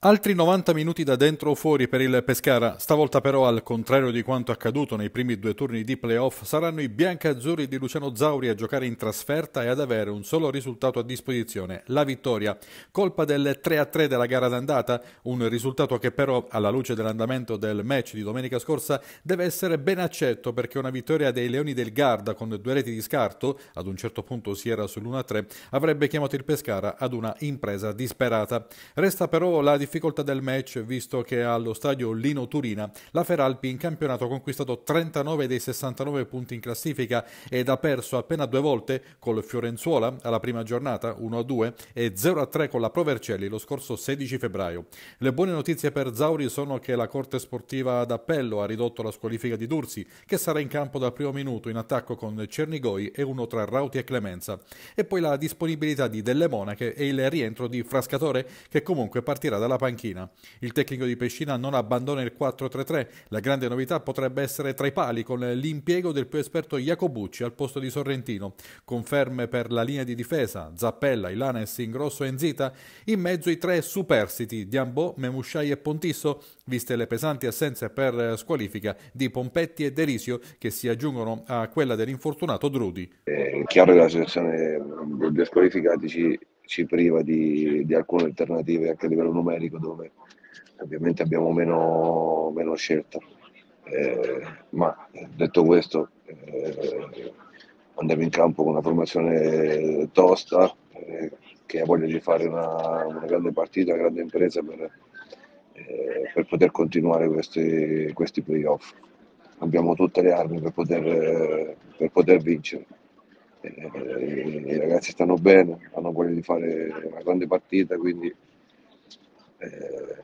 Altri 90 minuti da dentro o fuori per il Pescara, stavolta però al contrario di quanto accaduto nei primi due turni di playoff, saranno i biancazzurri di Luciano Zauri a giocare in trasferta e ad avere un solo risultato a disposizione, la vittoria, colpa del 3-3 della gara d'andata, un risultato che però alla luce dell'andamento del match di domenica scorsa deve essere ben accetto perché una vittoria dei Leoni del Garda con due reti di scarto, ad un certo punto si era sull'1-3, avrebbe chiamato il Pescara ad una impresa disperata. Resta però la difficoltà del match, visto che allo stadio Lino Turina la Feralpi in campionato ha conquistato 39 dei 69 punti in classifica ed ha perso appena due volte col Fiorenzuola alla prima giornata 1-2 e 0-3 con la Provercelli lo scorso 16 febbraio. Le buone notizie per Zauri sono che la Corte Sportiva d'Appello ha ridotto la squalifica di Dursi, che sarà in campo dal primo minuto in attacco con Cernigoi e uno tra Rauti e Clemenza. E poi la disponibilità di Delle Monache e il rientro di Frascatore, che comunque partirà dalla dalla panchina. Il tecnico di Pescina non abbandona il 4-3-3. La grande novità potrebbe essere tra i pali con l'impiego del più esperto Jacobucci al posto di Sorrentino. Conferme per la linea di difesa Zappella, Ilanes, Ingrosso e Enzita. In mezzo i tre superstiti Diambò, Memusciai e Pontisso, viste le pesanti assenze per squalifica di Pompetti e Derisio che si aggiungono a quella dell'infortunato Drudi. È eh, chiaro che la situazione dei squalificati ci ci priva di, di, alcune alternative anche a livello numerico dove ovviamente abbiamo meno, meno scelta. Eh, ma detto questo, eh, andiamo in campo con una formazione tosta eh, che ha voglia di fare una, una, grande partita, una grande impresa per, eh, per poter continuare questi, questi playoff. Abbiamo tutte le armi per poter, eh, per poter vincere. Eh, i ragazzi stanno bene, hanno voglia di fare una grande partita, quindi eh,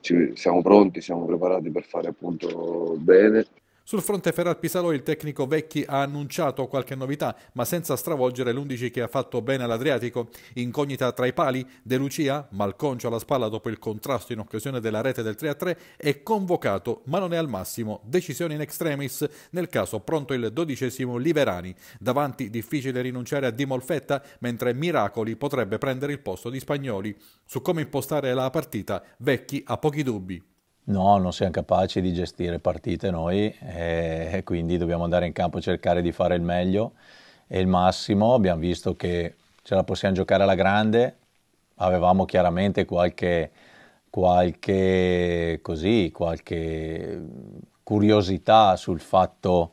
ci, siamo pronti, siamo preparati per fare appunto bene sul fronte Ferrar Pisalo il tecnico Vecchi ha annunciato qualche novità, ma senza stravolgere l'11 che ha fatto bene all'Adriatico. Incognita tra i pali, De Lucia, malconcio alla spalla dopo il contrasto in occasione della rete del 3-3, è convocato, ma non è al massimo. Decisione in extremis, nel caso pronto il dodicesimo Liverani. Davanti difficile rinunciare a Di Molfetta, mentre Miracoli potrebbe prendere il posto di Spagnoli. Su come impostare la partita, Vecchi ha pochi dubbi. No, non siamo capaci di gestire partite noi eh, e quindi dobbiamo andare in campo e cercare di fare il meglio e il massimo. Abbiamo visto che ce la possiamo giocare alla grande, avevamo chiaramente qualche, qualche, così, qualche curiosità sul fatto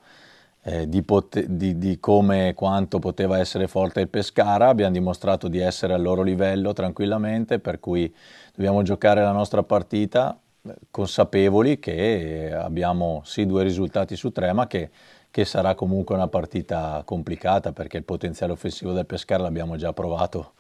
eh, di, pot- di, di come e quanto poteva essere forte il Pescara, abbiamo dimostrato di essere al loro livello tranquillamente, per cui dobbiamo giocare la nostra partita consapevoli che abbiamo sì due risultati su tre, ma che, che, sarà comunque una partita complicata perché il potenziale offensivo del Pescara l'abbiamo già provato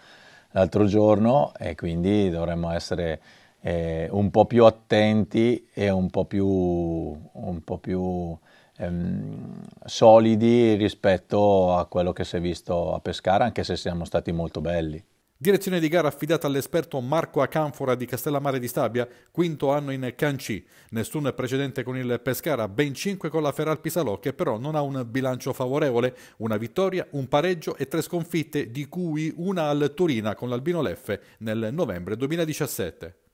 l'altro giorno e quindi dovremmo essere eh, un po' più attenti e un po' più, un po più ehm, solidi rispetto a quello che si è visto a Pescara, anche se siamo stati molto belli. Direzione di gara affidata all'esperto Marco Acanfora di Castellammare di Stabia, quinto anno in Canci. Nessun precedente con il Pescara, ben 5 con la Feral Pisalò, che però non ha un bilancio favorevole. Una vittoria, un pareggio e tre sconfitte, di cui una al Turina con l'Albino Leffe nel novembre 2017.